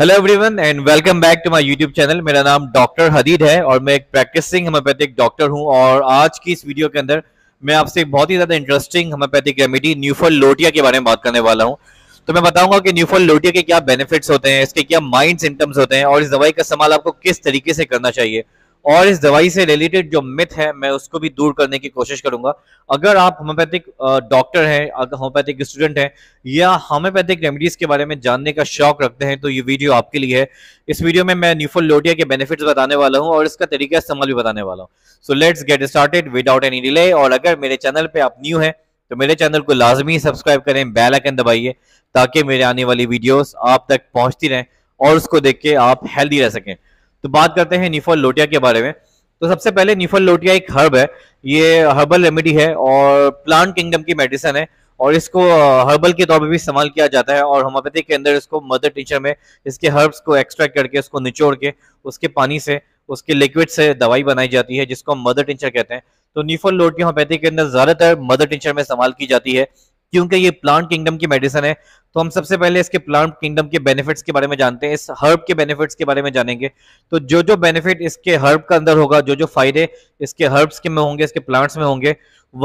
hello everyone and welcome back to my YouTube channel मेरा नाम doctor हदीद है और मैं एक प्रैक्टिसिंग होम्योपैथिक डॉक्टर हूं और आज की इस वीडियो के अंदर मैं आपसे एक बहुत ही ज़्यादा इंटरेस्टिंग होम्योपैथिक रेमेडी न्यूफल लोटिया के बारे में बात करने वाला हूं तो मैं बताऊंगा कि न्यूफल लोटिया के क्या बेनिफिट्स होते हैं इसके क्या माइंड सिम्टम्स होते हैं और इस दवाई का इस्तेमाल आपको किस तरीके से करना चाहिए और इस दवाई से रिलेटेड जो मिथ है मैं उसको भी दूर करने की कोशिश करूंगा अगर आप होम्योपैथिक डॉक्टर हैं अगर होम्योपैथिक स्टूडेंट हैं या होम्योपैथिक रेमेडीज के बारे में जानने का शौक रखते हैं तो ये वीडियो आपके लिए है इस वीडियो में मैं न्यूफोल लोडिया के बेनिफिट्स बताने वाला हूँ और इसका तरीका इस्तेमाल भी बताने वाला हूँ so let's get started without any delay और अगर मेरे चैनल पर आप न्यू हैं तो मेरे चैनल को लाजमी सब्सक्राइब करें बेल आइकन दबाइए ताकि मेरे आने वाली वीडियोज आप तक पहुंचती रहें और उसको देख के आप हेल्दी रह सकें तो बात करते हैं निफल लोटिया के बारे में तो सबसे पहले निफल लोटिया एक हर्ब है ये हर्बल रेमेडी है और प्लांट किंगडम की मेडिसिन है और इसको हर्बल के तौर पर भी इस्तेमाल किया जाता है और होम्योपैथी के अंदर इसको मदर टीचर में इसके हर्ब्स को एक्सट्रैक्ट करके उसको निचोड़ के उसके पानी से उसके लिक्विड से दवाई बनाई जाती है जिसको हम मदर टिंचर कहते हैं तो नीफल लोटिया होम्योपैथी के अंदर ज्यादातर मदर टिंचर में इस्तेमाल की जाती है क्योंकि ये प्लांट किंगडम की मेडिसिन है तो हम सबसे पहले इसके प्लांट किंगडम के बेनिफिट्स के बारे में जानते हैं इस हर्ब के बेनिफिट्स के बारे में जानेंगे तो जो जो बेनिफिट इसके हर्ब के अंदर होगा जो जो फायदे इसके हर्ब्स के में होंगे इसके प्लांट्स में होंगे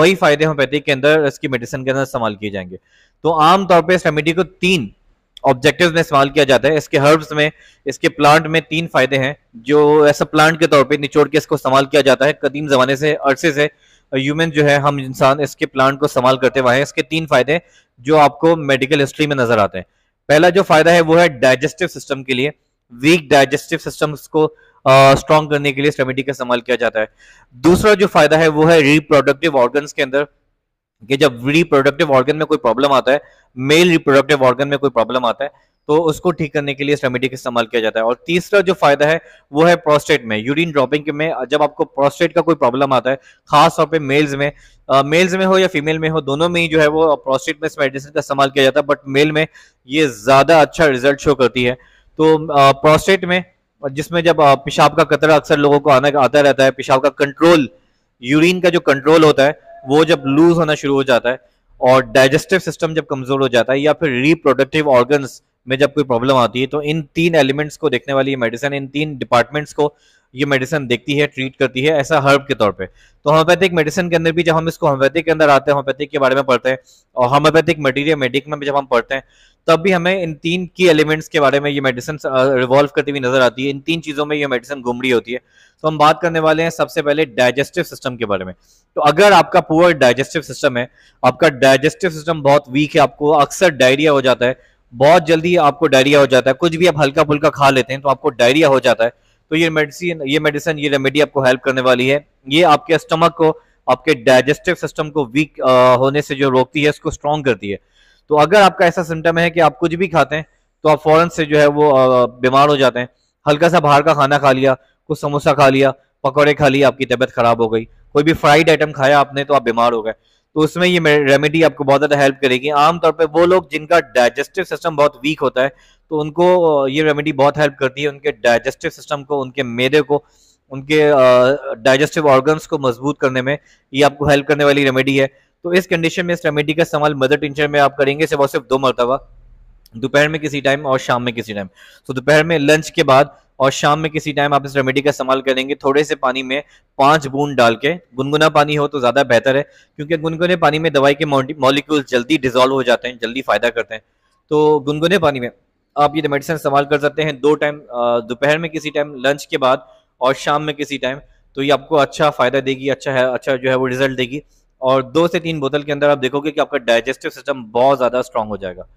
वही फायदे होम्योपैथी के अंदर इसकी मेडिसिन के अंदर इस्तेमाल किए जाएंगे तो आमतौर पर इस रेमिडी को तीन ऑब्जेक्टिव में इस्तेमाल किया जाता है इसके हर्ब्स में इसके प्लांट में तीन फायदे हैं जो ऐसा प्लांट के तौर पर निचोड़ के इसको इस्तेमाल किया जाता है कदीम जमाने से अरसे से ह्यूमन जो है हम इंसान इसके प्लांट को इस्तेमाल करते हुए इसके तीन फायदे जो आपको मेडिकल हिस्ट्री में नजर आते हैं पहला जो फायदा है वो है डाइजेस्टिव सिस्टम के लिए वीक डाइजेस्टिव सिस्टम को स्ट्रॉन्ग uh, करने के लिए रेमेडी का इस्तेमाल किया जाता है दूसरा जो फायदा है वो है रिप्रोडक्टिव ऑर्गन के अंदर कि जब रिप्रोडक्टिव ऑर्गन में कोई प्रॉब्लम आता है मेल रिप्रोडक्टिव ऑर्गन में कोई प्रॉब्लम आता है तो उसको ठीक करने के लिए इस रेमेडी का इस्तेमाल किया जाता है और तीसरा जो फायदा है वो है प्रोस्टेट में यूरिन ड्रॉपिंग में जब आपको प्रोस्टेट का कोई प्रॉब्लम आता है खास तौर पे मेल्स में मेल्स में हो या फीमेल में हो दोनों में ही जो है वो प्रोस्टेट में इस मेडिसिन का इस्तेमाल किया जाता है बट मेल में ये ज्यादा अच्छा रिजल्ट शो करती है तो प्रोस्टेट में जिसमें जब पेशाब का कतरा अक्सर लोगों को आना आता रहता है पेशाब का कंट्रोल यूरिन का जो कंट्रोल होता है वो जब लूज होना शुरू हो जाता है और डाइजेस्टिव सिस्टम जब कमजोर हो जाता है या फिर रिप्रोडक्टिव ऑर्गन्स में जब कोई प्रॉब्लम आती है तो इन तीन एलिमेंट्स को देखने वाली ये मेडिसिन इन तीन डिपार्टमेंट्स को ये मेडिसिन देखती है ट्रीट करती है ऐसा हर्ब के तौर पे तो होम्योपैथिक मेडिसिन के अंदर भी जब हम इसको होम्योपैथिक के अंदर आते हैं होम्योपैथिक के बारे में पढ़ते हैं और होम्योपैथिक मटीरियल मेडिक में भी जब हम पढ़ते हैं तब भी हमें इन तीन की एलिमेंट्स के बारे में ये मेडिसिन रिवॉल्व करती हुई नजर आती है इन तीन चीज़ों में ये मेडिसिन गुम रही होती है तो हम बात करने वाले हैं सबसे पहले डाइजेस्टिव सिस्टम के बारे में तो अगर आपका पुअर डाइजेस्टिव सिस्टम है आपका डाइजेस्टिव सिस्टम बहुत वीक है आपको अक्सर डायरिया हो जाता है बहुत जल्दी आपको डायरिया हो जाता है कुछ भी आप हल्का फुल्का खा लेते हैं तो आपको डायरिया हो जाता है तो ये मेडिसिन ये मेडिसिन ये रेमेडी आपको हेल्प करने वाली है ये आपके स्टमक को आपके डाइजेस्टिव सिस्टम को वीक होने से जो रोकती है उसको स्ट्रॉन्ग करती है तो अगर आपका ऐसा सिम्टम है कि आप कुछ भी खाते हैं तो आप फौरन से जो है वो बीमार हो जाते हैं हल्का सा बाहर का खाना खा लिया कुछ समोसा खा लिया पकौड़े खा लिए आपकी तबीयत खराब हो गई कोई भी फ्राइड आइटम खाया आपने तो आप बीमार हो गए तो उसमें ये रेमेडी आपको बहुत ज़्यादा हेल्प करेगी आमतौर पर वो लोग जिनका डाइजेस्टिव सिस्टम बहुत वीक होता है तो उनको ये रेमेडी बहुत हेल्प करती है उनके डाइजेस्टिव सिस्टम को उनके मेदे को उनके डाइजेस्टिव ऑर्गन्स को मजबूत करने में ये आपको हेल्प करने वाली रेमेडी है तो इस कंडीशन में इस रेमेडी का इस्तेमाल मदर टिंचर में आप करेंगे सिर्फ और सिर्फ दो मरतबा दोपहर में किसी टाइम और शाम में किसी टाइम तो दोपहर में लंच के बाद और शाम में किसी टाइम आप इस रेमेडी का इस्तेमाल करेंगे थोड़े से पानी में पांच बूंद डाल के गुनगुना पानी हो तो ज़्यादा बेहतर है क्योंकि गुनगुने पानी में दवाई के मॉलिक्यूल जल्दी डिजोल्व हो जाते हैं जल्दी फ़ायदा करते हैं तो गुनगुने पानी में आप ये मेडिसिन इस्तेमाल कर सकते हैं दो टाइम दोपहर में किसी टाइम लंच के बाद और शाम में किसी टाइम तो ये आपको अच्छा फ़ायदा देगी अच्छा है अच्छा जो है वो रिजल्ट देगी और दो से तीन बोतल के अंदर आप देखोगे कि आपका डाइजेस्टिव सिस्टम बहुत ज़्यादा स्ट्रांग हो जाएगा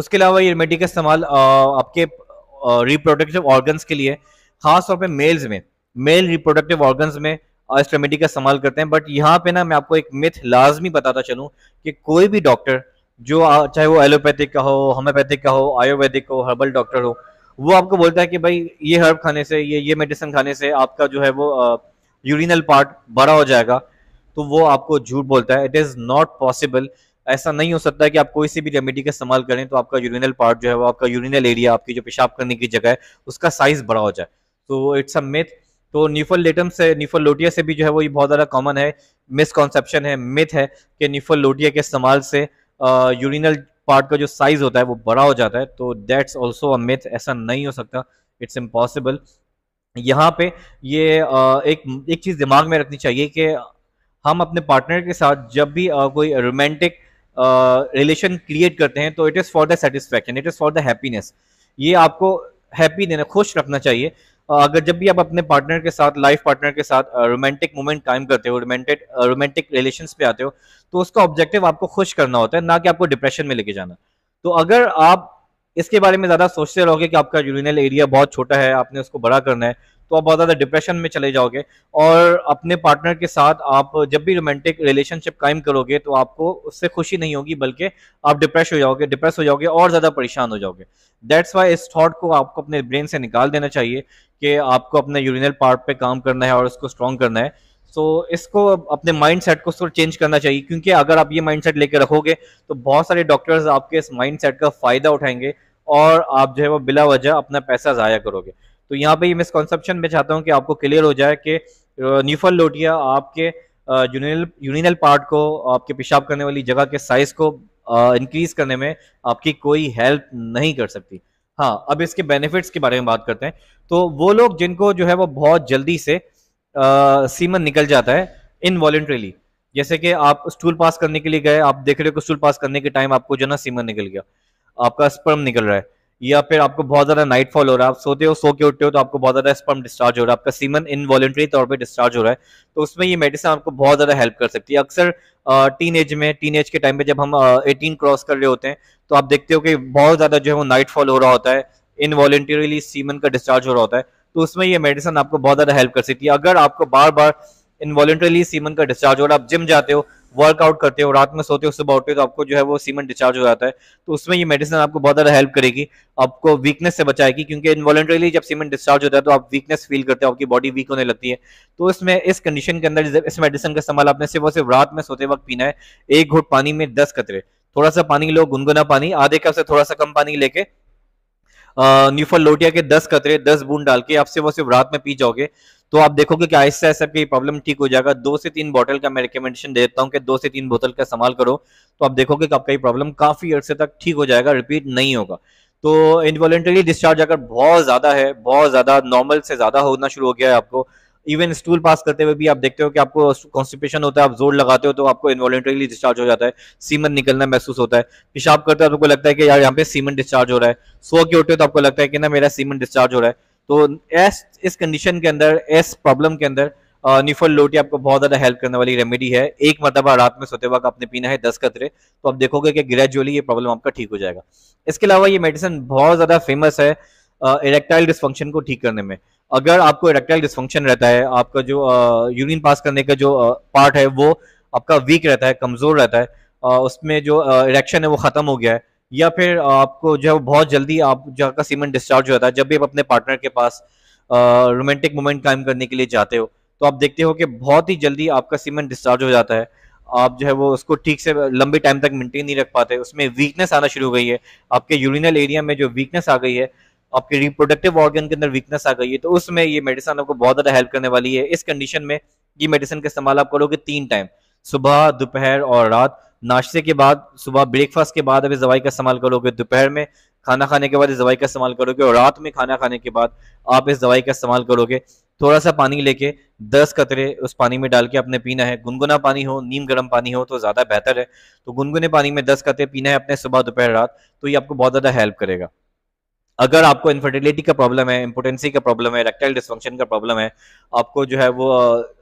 उसके अलावा ये रेमेडी का इस्तेमाल आपके रिप्रोडक्टिव ऑर्गन्स के लिए खासतौर पर मेल्स में मेल रिप्रोडक्टिव ऑर्गन्स में इस रेमेडी का इस्तेमाल करते हैं बट यहाँ पे ना मैं आपको एक मिथ लाजमी बताता चलूँ कि कोई भी डॉक्टर जो चाहे वो एलोपैथिक का हो होम्योपैथिक का हो आयुर्वेदिक हो हर्बल डॉक्टर हो वो आपको बोलता है कि भाई ये हर्ब खाने से ये ये मेडिसिन खाने से आपका जो है वो यूरिनल पार्ट बड़ा हो जाएगा तो वो आपको झूठ बोलता है इट इज़ नॉट पॉसिबल ऐसा नहीं हो सकता कि आप कोई सी भी रेमेडी का इस्तेमाल करें तो आपका यूरिनल पार्ट जो है वो आपका यूरिनल एरिया आपकी जो पेशाब करने की जगह है उसका साइज बड़ा हो जाए तो इट्स अ मिथ तो लेटम से लोटिया से भी जो है वो ये बहुत ज़्यादा कॉमन है मिसकॉन्सेप्शन है मिथ है कि लोटिया के इस्तेमाल से यूरिनल पार्ट का जो साइज होता है वो बड़ा हो जाता है तो दैट्स ऑल्सो अ मिथ ऐसा नहीं हो सकता इट्स इम्पॉसिबल यहाँ पे ये आ, एक एक चीज़ दिमाग में रखनी चाहिए कि हम अपने पार्टनर के साथ जब भी आ, कोई रोमांटिक रिलेशन क्रिएट करते हैं तो it is for the satisfaction it is for the happiness ये आपको हैप्पी देना खुश रखना चाहिए अगर जब भी आप अपने पार्टनर के साथ लाइफ पार्टनर के साथ रोमांटिक मोमेंट कायम करते हो रोमांटिक रोमांटिक रिलेशन पे आते हो तो उसका ऑब्जेक्टिव आपको खुश करना होता है ना कि आपको डिप्रेशन में लेके जाना तो अगर आप इसके बारे में ज़्यादा सोचते रहोगे कि आपका यूरिनल एरिया बहुत छोटा है आपने उसको बड़ा करना है तो आप बहुत ज़्यादा डिप्रेशन में चले जाओगे और अपने पार्टनर के साथ आप जब भी रोमांटिक रिलेशनशिप कायम करोगे तो आपको उससे खुशी नहीं होगी बल्कि आप डिप्रेस हो जाओगे डिप्रेस हो जाओगे और ज़्यादा परेशान हो जाओगे दैट्स वाई इस थॉट को आपको अपने ब्रेन से निकाल देना चाहिए कि आपको अपने यूरिनल पार्ट पे काम करना है और उसको स्ट्रॉन्ग करना है सो so, इसको अपने माइंड सेट को चेंज करना चाहिए क्योंकि अगर आप ये माइंड सेट लेकर रखोगे तो बहुत सारे डॉक्टर्स आपके इस माइंड सेट का फ़ायदा उठाएंगे और आप जो है वो बिला वजह अपना पैसा ज़ाया करोगे तो यहाँ पे ये मिसकॉन्सेप्शन मैं चाहता हूँ कि आपको क्लियर हो जाए कि न्यूफल लोटिया आपके यूनिनल यूनिनल पार्ट को आपके पेशाब करने वाली जगह के साइज को इंक्रीज करने में आपकी कोई हेल्प नहीं कर सकती हाँ अब इसके बेनिफिट्स के बारे में बात करते हैं तो वो लोग जिनको जो है वो बहुत जल्दी से आ, सीमन निकल जाता है इनवॉलेंट्रीली जैसे कि आप स्टूल पास करने के लिए गए आप देख रहे हो स्टूल पास करने के टाइम आपको जो ना सीमन निकल गया आपका स्पर्म निकल रहा है या फिर आपको बहुत ज्यादा नाइट फॉल हो रहा है आप सोते हो सो के उठते हो तो आपको बहुत ज्यादा स्पर्म डिस्चार्ज हो रहा है आपका सीमन इनवॉलेंट्री तौर पर डिस्चार्ज हो रहा है तो उसमें ये मेडिसिन आपको बहुत ज्यादा हेल्प कर सकती है अक्सर टीन एज में टीन एज के टाइम पे जब हम एटीन क्रॉस कर रहे होते हैं तो आप देखते हो कि बहुत ज्यादा जो है वो नाइट फॉल हो रहा होता है इनवॉलेंटरीली सीमन का डिस्चार्ज हो रहा होता है तो उसमें ये मेडिसिन आपको बहुत ज्यादा हेल्प कर सकती है अगर आपको बार बार इनवॉलेंटरीली सीमन का डिस्चार्ज हो रहा है आप जिम जाते हो वर्कआउट करते हो रात में सोते हो सुबह उठते हो तो आपको जो है वो सीमेंट डिस्चार्ज हो जाता है तो उसमें ये मेडिसिन आपको बहुत ज़्यादा हेल्प करेगी आपको वीकनेस से बचाएगी क्योंकि इनवॉलेंट्रीली जब सीमेंट डिस्चार्ज होता है तो आप वीकनेस फील करते हो आपकी बॉडी वीक होने लगती है तो इसमें इस कंडीशन के अंदर इस मेडिसिन का इस्तेमाल आपने सिर्फ और सिर्फ रात में सोते वक्त पीना है एक घुट पानी में दस कतरे थोड़ा सा पानी लो गुनगुना पानी आधे कप से थोड़ा सा कम पानी लेके न्यूफल लोटिया के दस कतरे दस बूंद डाल के आप सिर्फ और सिर्फ रात में पी जाओगे तो आप देखोगे कि आहिस्ता आहिस्ता आपकी प्रॉब्लम ठीक हो जाएगा दो से तीन बोतल का मैं रिकमेंडेशन देता हूँ कि दो से तीन बोतल का इस्तेमाल करो तो आप देखोगे कि आपका ये प्रॉब्लम काफी अर्से तक ठीक हो जाएगा रिपीट नहीं होगा तो इनवॉलेंटरी डिस्चार्ज अगर बहुत ज्यादा है बहुत ज्यादा नॉर्मल से ज्यादा होना शुरू हो गया है आपको इवन स्टूल पास करते हुए भी आप देखते हो कि आपको कॉन्स्टिपेशन होता है आप जोर लगाते हो तो आपको इन्वॉलेंटरीली डिस्चार्ज हो जाता है सीमन निकलना महसूस होता है पेशाब करते हो तो आपको लगता है कि यार यहाँ पे सीमन डिस्चार्ज हो रहा है सो के उठे तो आपको लगता है कि ना मेरा सीमन डिस्चार्ज हो रहा है तो एस इस कंडीशन के अंदर एस प्रॉब्लम के अंदर निफल लोटी आपको बहुत ज़्यादा हेल्प करने वाली रेमेडी है एक मरतबा रात में सोते वक्त आपने पीना है दस कतरे तो आप देखोगे कि ग्रेजुअली ये प्रॉब्लम आपका ठीक हो जाएगा इसके अलावा ये मेडिसिन बहुत ज़्यादा फेमस है इरेक्टाइल डिस्फंक्शन को ठीक करने में अगर आपको इरेक्टाइल डिस्फंक्शन रहता है आपका जो यूरिन पास करने का जो पार्ट है वो आपका वीक रहता है कमज़ोर रहता है आ, उसमें जो इरेक्शन है वो ख़त्म हो गया है या फिर आपको जो है बहुत जल्दी आप जहाँ का सीमेंट डिस्चार्ज होता है जब भी आप अपने पार्टनर के पास रोमांटिक मोमेंट कायम करने के लिए जाते हो तो आप देखते हो कि बहुत ही जल्दी आपका सीमेंट डिस्चार्ज हो जाता है आप जो है वो उसको ठीक से लंबे टाइम तक मेंटेन नहीं रख पाते उसमें वीकनेस आना शुरू हो गई है आपके यूरिनल एरिया में जो वीकनेस आ गई है आपके रिप्रोडक्टिव ऑर्गन के अंदर वीकनेस आ गई है तो उसमें ये मेडिसिन आपको बहुत ज़्यादा हेल्प करने वाली है इस कंडीशन में ये मेडिसिन का इस्तेमाल आप करोगे तीन टाइम सुबह दोपहर और रात नाश्ते के बाद सुबह ब्रेकफास्ट के बाद आप इस दवाई का इस्तेमाल करोगे दोपहर में खाना खाने के बाद इस दवाई का इस्तेमाल करोगे और रात में खाना खाने के बाद आप इस दवाई का इस्तेमाल करोगे थोड़ा सा पानी लेके दस कतरे उस पानी में डाल के आपने पीना है गुनगुना पानी हो नीम गर्म पानी हो तो ज़्यादा बेहतर है तो गुनगुने पानी में दस कतरे पीना है अपने सुबह दोपहर रात तो ये आपको बहुत ज़्यादा हेल्प करेगा अगर आपको इन्फर्टिलिटी का प्रॉब्लम है इम्पोटेंसी का प्रॉब्लम है रेक्टाइल डिस्फंक्शन का प्रॉब्लम है आपको जो है वो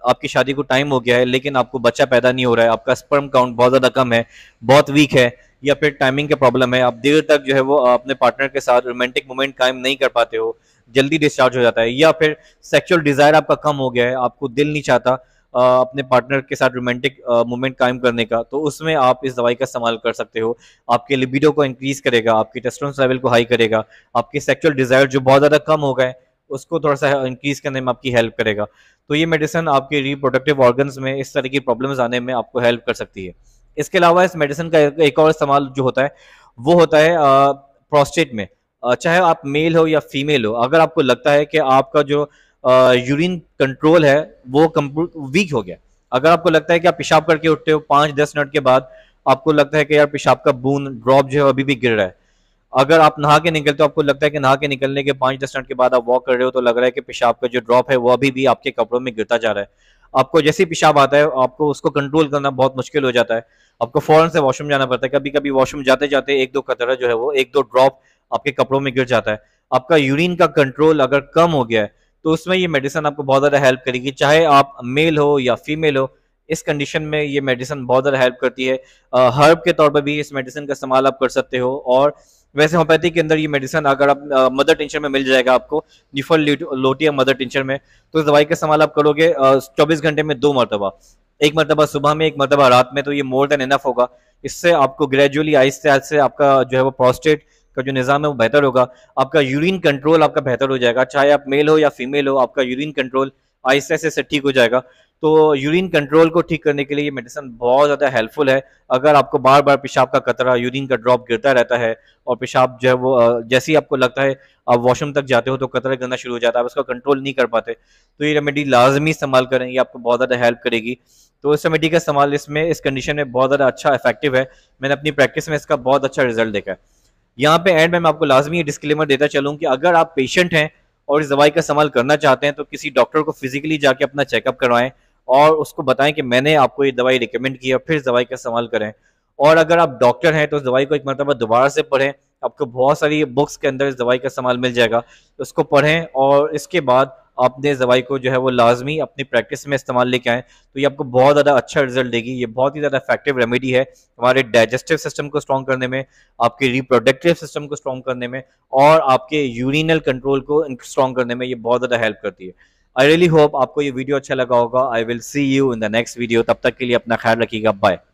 आपकी शादी को टाइम हो गया है लेकिन आपको बच्चा पैदा नहीं हो रहा है आपका स्पर्म काउंट बहुत ज़्यादा कम है बहुत वीक है या फिर टाइमिंग का प्रॉब्लम है आप देर तक जो है वो अपने पार्टनर के साथ रोमांटिक मोमेंट कायम नहीं कर पाते हो जल्दी डिस्चार्ज हो जाता है या फिर सेक्सुअल डिज़ायर आपका कम हो गया है आपको दिल नहीं चाहता अपने पार्टनर के साथ रोमांटिक मोमेंट कायम करने का तो उसमें आप इस दवाई का इस्तेमाल कर सकते हो आपके लिबिडो को इंक्रीज करेगा आपके टेस्टोस्टेरोन लेवल को हाई करेगा आपके सेक्सुअल डिजायर जो बहुत ज़्यादा कम हो गए उसको थोड़ा सा इंक्रीज करने में आपकी हेल्प करेगा तो ये मेडिसिन आपके रिप्रोडक्टिव ऑर्गन्स में इस तरह की प्रॉब्लम्स आने में आपको हेल्प कर सकती है इसके अलावा इस मेडिसिन का एक और इस्तेमाल जो होता है वो होता है प्रोस्टेट में चाहे आप मेल हो या फीमेल हो अगर आपको लगता है कि आपका जो यूरिन कंट्रोल है वो वीक हो गया अगर आपको लगता है कि आप पेशाब करके उठते हो पांच दस मिनट के बाद आपको लगता है कि यार पेशाब का बूंद ड्रॉप जो है अभी भी गिर रहा है अगर आप नहा के निकलते हो आपको लगता है कि नहा के निकलने के पांच दस मिनट के बाद आप वॉक कर रहे हो तो लग रहा है कि पेशाब का जो ड्रॉप है वो अभी भी आपके कपड़ों में गिरता जा रहा है आपको जैसे पेशाब आता है आपको उसको कंट्रोल करना बहुत मुश्किल हो जाता है आपको फौरन से वॉशरूम जाना पड़ता है कभी कभी वॉशरूम जाते जाते एक दो कतरा जो है वो एक दो ड्रॉप आपके कपड़ों में गिर जाता है आपका यूरिन का कंट्रोल अगर कम हो गया है तो उसमें ये मेडिसिन आपको बहुत ज़्यादा हेल्प करेगी चाहे आप मेल हो या फीमेल हो इस कंडीशन में ये मेडिसिन बहुत ज़्यादा हेल्प करती है हर्ब के तौर पर भी इस मेडिसिन का इस्तेमाल आप कर सकते हो और वैसे होम्योपैथी के अंदर ये मेडिसिन अगर आप मदर टेंशन में मिल जाएगा आपको निफल लोटिया मदर टेंशन में तो इस दवाई का इस्तेमाल आप करोगे चौबीस घंटे में दो मरतबा एक मरतबा सुबह में एक मरतबा रात में तो ये मोर देन इनफ होगा इससे आपको ग्रेजुअली आहिस्ते आहिस्ते आपका जो है वो प्रोस्टेट का जो निज़ाम है वो बेहतर होगा आपका यूरिन कंट्रोल आपका बेहतर हो जाएगा चाहे आप मेल हो या फीमेल हो आपका यूरिन कंट्रोल आहिस्ते आहिस्ते ठीक हो जाएगा तो यूरिन कंट्रोल को ठीक करने के लिए ये मेडिसिन बहुत ज़्यादा हेल्पफुल है अगर आपको बार बार पेशाब का कतरा यूरिन का ड्रॉप गिरता रहता है और पेशाब जो है वो जैसे ही आपको लगता है आप वॉशरूम तक जाते हो तो कतरा गिरना शुरू हो जाता है आप उसका कंट्रोल नहीं कर पाते तो ये रेमेडी लाजमी इस्तेमाल करें ये आपको बहुत ज़्यादा हेल्प करेगी तो इस रेमेडी का इस्तेमाल इसमें इस कंडीशन में बहुत ज़्यादा अच्छा इफेक्टिव है मैंने अपनी प्रैक्टिस में इसका बहुत अच्छा रिजल्ट देखा है यहाँ पे एंड में मैं आपको लाजमी ये डिस्क्लेमर देता चलूँ कि अगर आप पेशेंट हैं और इस दवाई का इस्तेमाल करना चाहते हैं तो किसी डॉक्टर को फिजिकली जाके अपना चेकअप करवाएं और उसको बताएं कि मैंने आपको ये दवाई रिकमेंड की है फिर इस दवाई का इस्तेमाल करें और अगर आप डॉक्टर हैं तो इस दवाई को एक मरतबा दोबारा से पढ़ें आपको बहुत सारी बुक्स के अंदर इस दवाई का इस्तेमाल मिल जाएगा उसको पढ़ें और इसके बाद अपने दवाई को जो है वो लाजमी अपनी प्रैक्टिस में इस्तेमाल लेके आएँ तो ये आपको बहुत ज़्यादा अच्छा रिजल्ट देगी ये बहुत ही ज़्यादा इफेक्टिव रेमेडी है हमारे डाइजेस्टिव सिस्टम को स्ट्रॉन्ग करने में आपके रिप्रोडक्टिव सिस्टम को स्ट्रॉन्ग करने में और आपके यूरिनल कंट्रोल को स्ट्रॉन्ग करने में ये बहुत ज़्यादा हेल्प करती है आई रियली होप आपको ये वीडियो अच्छा लगा होगा I will see you in the next video तब तक के लिए अपना ख्याल रखिएगा बाय